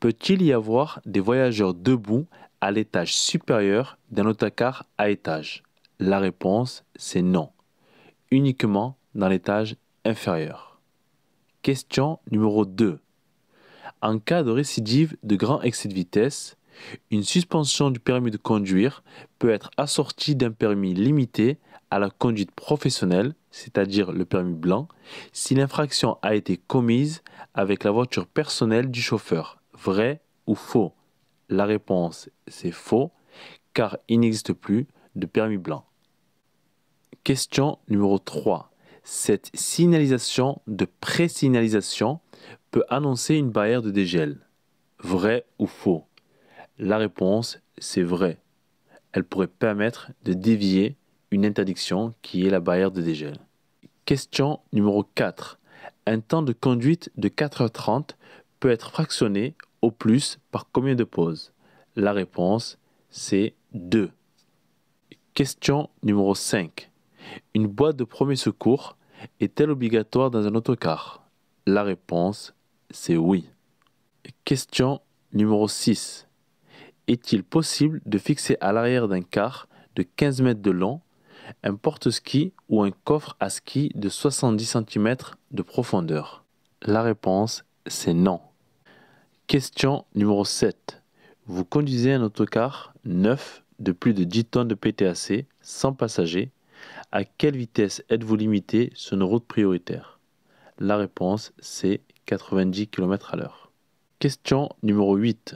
Peut-il y avoir des voyageurs debout à l'étage supérieur d'un autocar à étage La réponse, c'est non. Uniquement dans l'étage inférieur. Question numéro 2 en cas de récidive de grand excès de vitesse, une suspension du permis de conduire peut être assortie d'un permis limité à la conduite professionnelle, c'est-à-dire le permis blanc, si l'infraction a été commise avec la voiture personnelle du chauffeur. Vrai ou faux La réponse c'est faux, car il n'existe plus de permis blanc. Question numéro 3. Cette signalisation de pré-signalisation peut annoncer une barrière de dégel. Vrai ou faux La réponse, c'est vrai. Elle pourrait permettre de dévier une interdiction qui est la barrière de dégel. Question numéro 4. Un temps de conduite de 4h30 peut être fractionné au plus par combien de pauses La réponse, c'est 2. Question numéro 5. Une boîte de premier secours est-elle obligatoire dans un autocar la réponse, c'est oui. Question numéro 6. Est-il possible de fixer à l'arrière d'un car de 15 mètres de long un porte-ski ou un coffre à ski de 70 cm de profondeur La réponse, c'est non. Question numéro 7. Vous conduisez un autocar neuf de plus de 10 tonnes de PTAC sans passager. À quelle vitesse êtes-vous limité sur nos routes prioritaires la réponse, c'est 90 km à l'heure. Question numéro 8.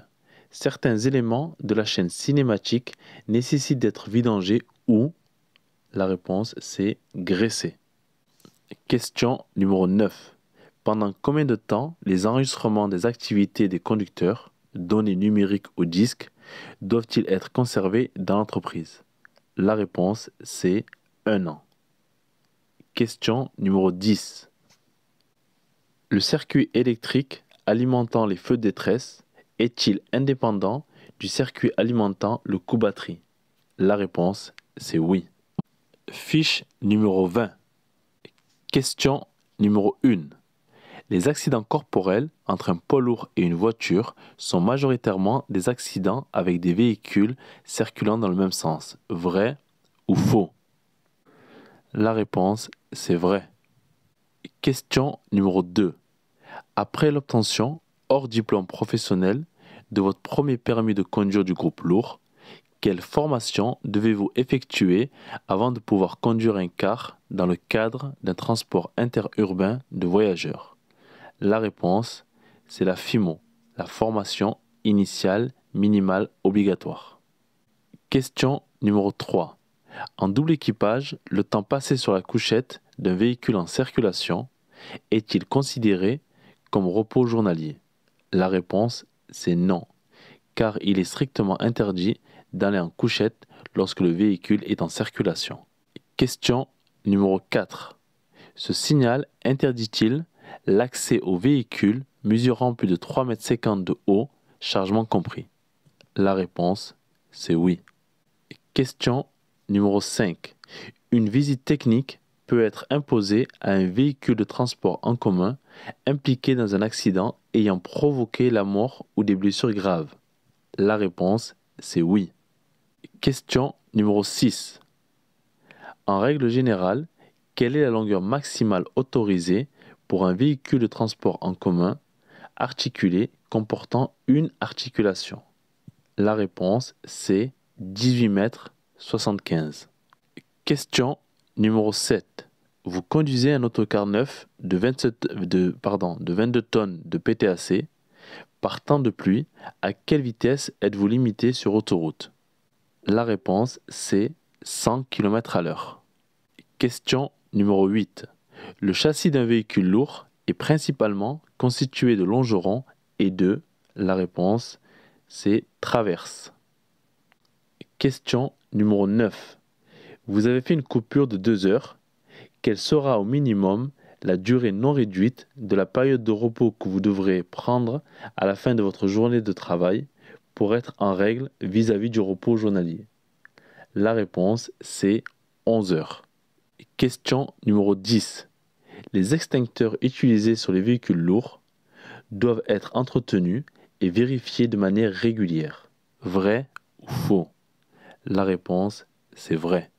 Certains éléments de la chaîne cinématique nécessitent d'être vidangés ou La réponse, c'est graissés. Question numéro 9. Pendant combien de temps les enregistrements des activités des conducteurs, données numériques ou disques, doivent-ils être conservés dans l'entreprise La réponse, c'est un an. Question numéro 10. Le circuit électrique alimentant les feux de détresse est-il indépendant du circuit alimentant le coup batterie La réponse, c'est oui. Fiche numéro 20. Question numéro 1. Les accidents corporels entre un poids lourd et une voiture sont majoritairement des accidents avec des véhicules circulant dans le même sens. Vrai ou faux La réponse, c'est vrai. Question numéro 2. Après l'obtention, hors diplôme professionnel, de votre premier permis de conduire du groupe lourd, quelle formation devez-vous effectuer avant de pouvoir conduire un car dans le cadre d'un transport interurbain de voyageurs La réponse, c'est la FIMO, la formation initiale minimale obligatoire. Question numéro 3. En double équipage, le temps passé sur la couchette d'un véhicule en circulation est-il considéré comme repos journalier La réponse, c'est non, car il est strictement interdit d'aller en couchette lorsque le véhicule est en circulation. Question numéro 4. Ce signal interdit-il l'accès aux véhicules mesurant plus de mètres m de haut, chargement compris La réponse, c'est oui. Question numéro 5. Une visite technique peut être imposée à un véhicule de transport en commun impliqué dans un accident ayant provoqué la mort ou des blessures graves La réponse, c'est oui. Question numéro 6. En règle générale, quelle est la longueur maximale autorisée pour un véhicule de transport en commun articulé comportant une articulation La réponse, c'est 18 mètres 75. Question numéro 7 vous conduisez un autocar neuf de, de 22 tonnes de PTAC par temps de pluie, à quelle vitesse êtes-vous limité sur autoroute La réponse, c'est 100 km à l'heure. Question numéro 8. Le châssis d'un véhicule lourd est principalement constitué de longerons et de, la réponse, c'est traverse. Question numéro 9. Vous avez fait une coupure de 2 heures quelle sera au minimum la durée non réduite de la période de repos que vous devrez prendre à la fin de votre journée de travail pour être en règle vis-à-vis du repos journalier La réponse, c'est 11 heures. Question numéro 10. Les extincteurs utilisés sur les véhicules lourds doivent être entretenus et vérifiés de manière régulière. Vrai ou faux La réponse, c'est vrai.